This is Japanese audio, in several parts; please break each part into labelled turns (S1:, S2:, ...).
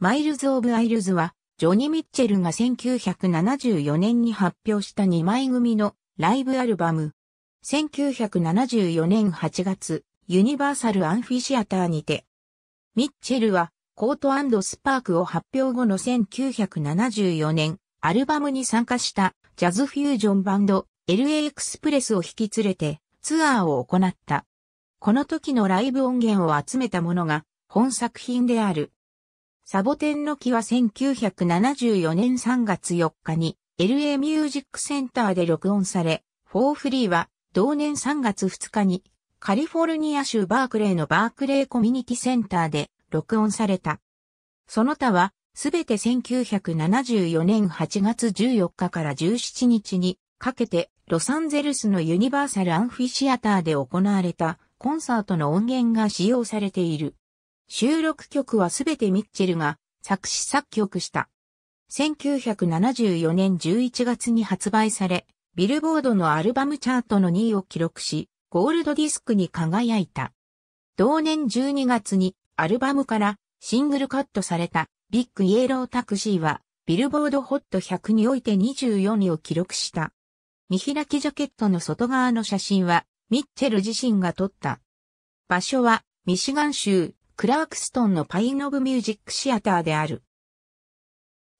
S1: マイルズ・オブ・アイルズは、ジョニ・ー・ミッチェルが1974年に発表した2枚組のライブアルバム。1974年8月、ユニバーサル・アンフィシアターにて、ミッチェルは、コートスパークを発表後の1974年、アルバムに参加したジャズフュージョンバンド LA エクスプレスを引き連れてツアーを行った。この時のライブ音源を集めたものが本作品である。サボテンの木は1974年3月4日に LA ミュージックセンターで録音され、フォーフリーは同年3月2日にカリフォルニア州バークレーのバークレーコミュニティセンターで録音された。その他はすべて1974年8月14日から17日にかけてロサンゼルスのユニバーサルアンフィシアターで行われたコンサートの音源が使用されている。収録曲はすべてミッチェルが作詞作曲した。1974年11月に発売され、ビルボードのアルバムチャートの2位を記録し、ゴールドディスクに輝いた。同年12月にアルバムからシングルカットされたビッグイエロータクシーはビルボードホット100において24位を記録した。見開きジャケットの外側の写真はミッチェル自身が撮った。場所はミシガン州クラークストンのパイノブ・ミュージック・シアターである。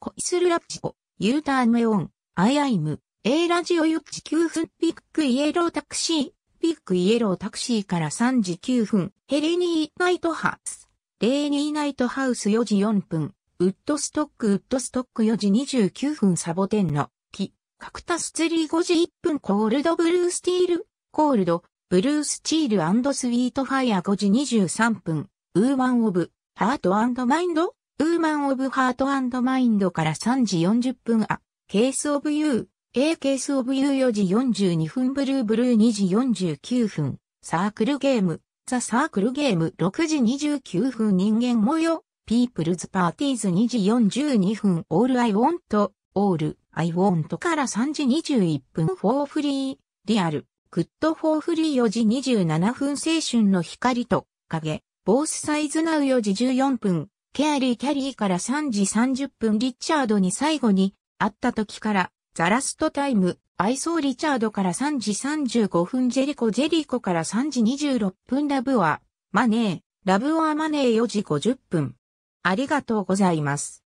S1: コイスルラプチコ、ユーターンメオン、アイアイム、エーラジオユッチ9分、ビッグイエロータクシー、ビッグイエロータクシーから3時9分、ヘレニーナイトハウス、レーニーナイトハウス4時4分、ウッドストックウッドストック4時29分サボテンの木、カクタスツリー5時1分コールドブルースティール、コールド、ブルースチールスウィートファイア5時23分、ウーマン・オブ・ハート・アンド・マインドウーマン・オブ・ハート・アンド・マインドから3時40分あ、ケース・オブ・ユー、A ケース・オブ・ユー4時42分ブルー・ブルー2時49分、サークルゲーム、ザ・サークルゲーム6時29分人間模様、ピープルズ・パーティーズ2時42分オール・アイ・ウォント、オール、アイ・ウォントから3時21分フォー・フリー、リアル、グッド・フォー・フリー4時27分青春の光と影、ボースサイズナウ4時14分、ケアリー・キャリーから3時30分リチャードに最後に会った時から、ザラストタイム、アイソー・リチャードから3時35分ジェリコ・ジェリコから3時26分ラブはマネー、ラブアマネー4時50分。ありがとうございます。